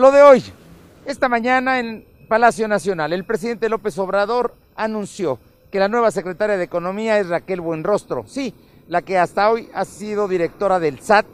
Lo de hoy, esta mañana en Palacio Nacional, el presidente López Obrador anunció que la nueva secretaria de Economía es Raquel Buenrostro, sí, la que hasta hoy ha sido directora del SAT,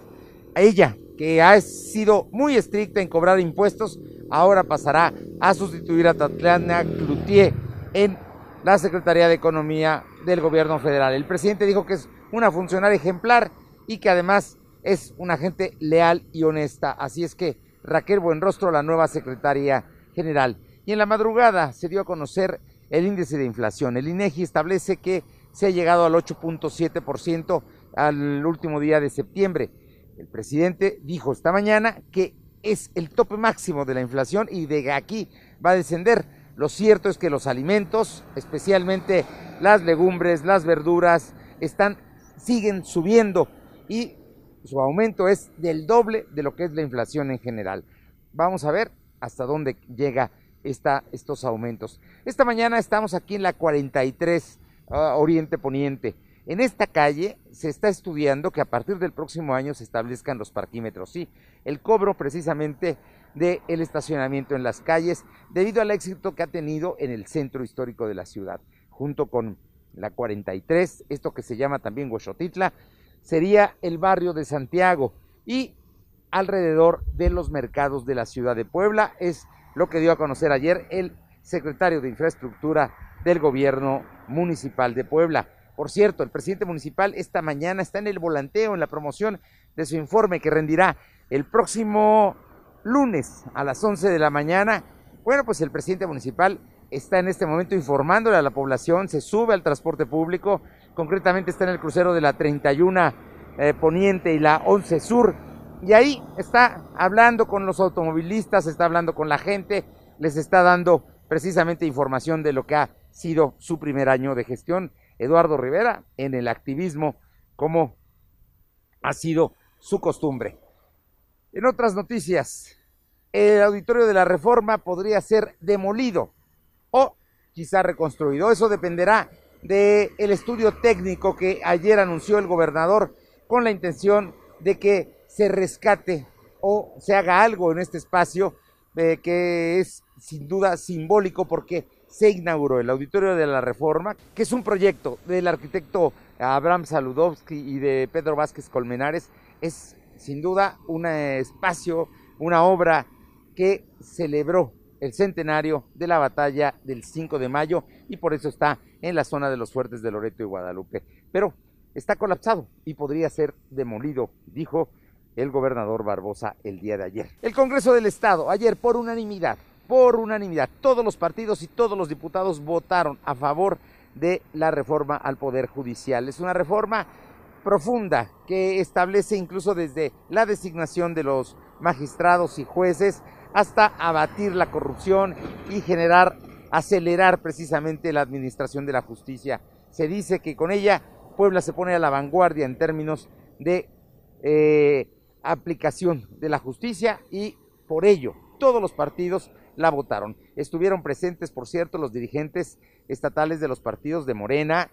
ella que ha sido muy estricta en cobrar impuestos, ahora pasará a sustituir a Tatiana Cloutier en la Secretaría de Economía del Gobierno Federal. El presidente dijo que es una funcionaria ejemplar y que además es una gente leal y honesta, así es que Raquel Buenrostro, la nueva secretaria general. Y en la madrugada se dio a conocer el índice de inflación. El INEGI establece que se ha llegado al 8.7% al último día de septiembre. El presidente dijo esta mañana que es el tope máximo de la inflación y de aquí va a descender. Lo cierto es que los alimentos, especialmente las legumbres, las verduras, están siguen subiendo y su aumento es del doble de lo que es la inflación en general. Vamos a ver hasta dónde llega estos aumentos. Esta mañana estamos aquí en la 43 ah, Oriente Poniente. En esta calle se está estudiando que a partir del próximo año se establezcan los parquímetros, sí, el cobro precisamente del el estacionamiento en las calles debido al éxito que ha tenido en el centro histórico de la ciudad, junto con la 43, esto que se llama también Huachotitla, sería el barrio de Santiago y alrededor de los mercados de la ciudad de Puebla. Es lo que dio a conocer ayer el secretario de Infraestructura del gobierno municipal de Puebla. Por cierto, el presidente municipal esta mañana está en el volanteo, en la promoción de su informe que rendirá el próximo lunes a las 11 de la mañana. Bueno, pues el presidente municipal está en este momento informándole a la población, se sube al transporte público, concretamente está en el crucero de la 31 eh, Poniente y la 11 Sur. Y ahí está hablando con los automovilistas, está hablando con la gente, les está dando precisamente información de lo que ha sido su primer año de gestión. Eduardo Rivera en el activismo, como ha sido su costumbre. En otras noticias, el auditorio de la reforma podría ser demolido o quizá reconstruido. Eso dependerá del estudio técnico que ayer anunció el gobernador con la intención de que se rescate o se haga algo en este espacio eh, que es sin duda simbólico porque se inauguró el Auditorio de la Reforma, que es un proyecto del arquitecto Abraham Saludowski y de Pedro Vázquez Colmenares. Es sin duda un eh, espacio, una obra que celebró el centenario de la batalla del 5 de mayo y por eso está en la zona de los fuertes de Loreto y Guadalupe. Pero está colapsado y podría ser demolido, dijo el gobernador Barbosa el día de ayer. El Congreso del Estado, ayer por unanimidad, por unanimidad, todos los partidos y todos los diputados votaron a favor de la reforma al Poder Judicial. Es una reforma profunda que establece incluso desde la designación de los magistrados y jueces hasta abatir la corrupción y generar acelerar precisamente la administración de la justicia. Se dice que con ella Puebla se pone a la vanguardia en términos de eh, aplicación de la justicia y por ello todos los partidos la votaron. Estuvieron presentes, por cierto, los dirigentes estatales de los partidos de Morena,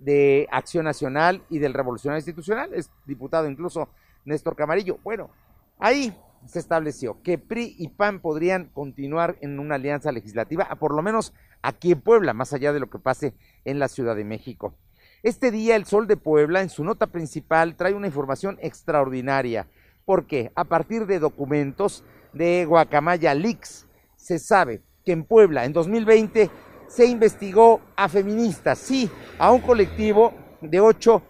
de Acción Nacional y del Revolucionario Institucional, es diputado incluso Néstor Camarillo. Bueno, ahí se estableció que PRI y PAN podrían continuar en una alianza legislativa, por lo menos aquí en Puebla, más allá de lo que pase en la Ciudad de México. Este día el Sol de Puebla, en su nota principal, trae una información extraordinaria, porque a partir de documentos de Guacamaya Leaks, se sabe que en Puebla, en 2020, se investigó a feministas, sí, a un colectivo de ocho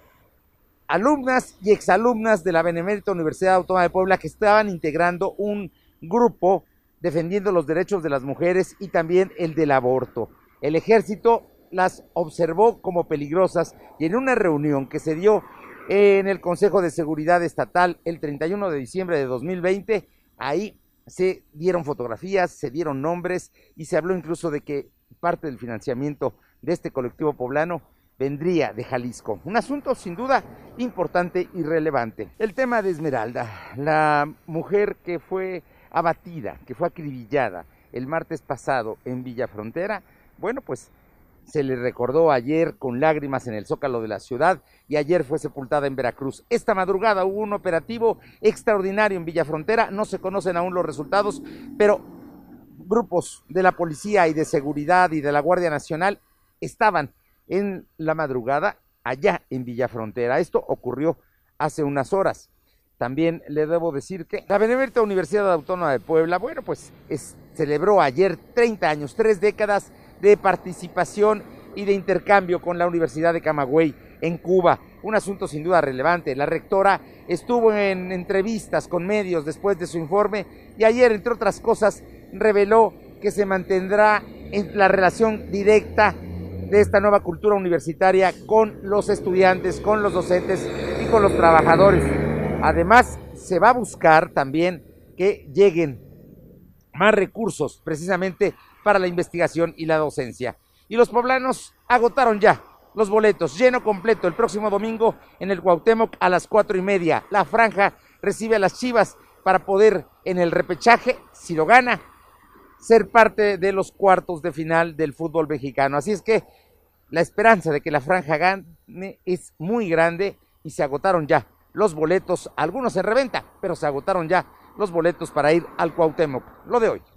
alumnas y exalumnas de la Benemérita Universidad Autónoma de Puebla que estaban integrando un grupo defendiendo los derechos de las mujeres y también el del aborto. El ejército las observó como peligrosas y en una reunión que se dio en el Consejo de Seguridad Estatal el 31 de diciembre de 2020, ahí se dieron fotografías, se dieron nombres y se habló incluso de que parte del financiamiento de este colectivo poblano vendría de Jalisco. Un asunto sin duda importante y relevante. El tema de Esmeralda, la mujer que fue abatida, que fue acribillada el martes pasado en Villa Frontera, bueno, pues se le recordó ayer con lágrimas en el zócalo de la ciudad y ayer fue sepultada en Veracruz. Esta madrugada hubo un operativo extraordinario en Villa Frontera, no se conocen aún los resultados, pero grupos de la policía y de seguridad y de la Guardia Nacional estaban en la madrugada allá en Villa Frontera. Esto ocurrió hace unas horas. También le debo decir que la Benemérita Universidad Autónoma de Puebla, bueno, pues celebró ayer 30 años, tres décadas de participación y de intercambio con la Universidad de Camagüey en Cuba. Un asunto sin duda relevante. La rectora estuvo en entrevistas con medios después de su informe y ayer, entre otras cosas, reveló que se mantendrá en la relación directa de esta nueva cultura universitaria con los estudiantes, con los docentes y con los trabajadores. Además, se va a buscar también que lleguen más recursos precisamente para la investigación y la docencia. Y los poblanos agotaron ya los boletos, lleno completo el próximo domingo en el Cuauhtémoc a las cuatro y media. La franja recibe a las Chivas para poder en el repechaje, si lo gana, ser parte de los cuartos de final del fútbol mexicano. Así es que la esperanza de que la franja gane es muy grande y se agotaron ya los boletos, algunos se reventa, pero se agotaron ya los boletos para ir al Cuauhtémoc. Lo de hoy.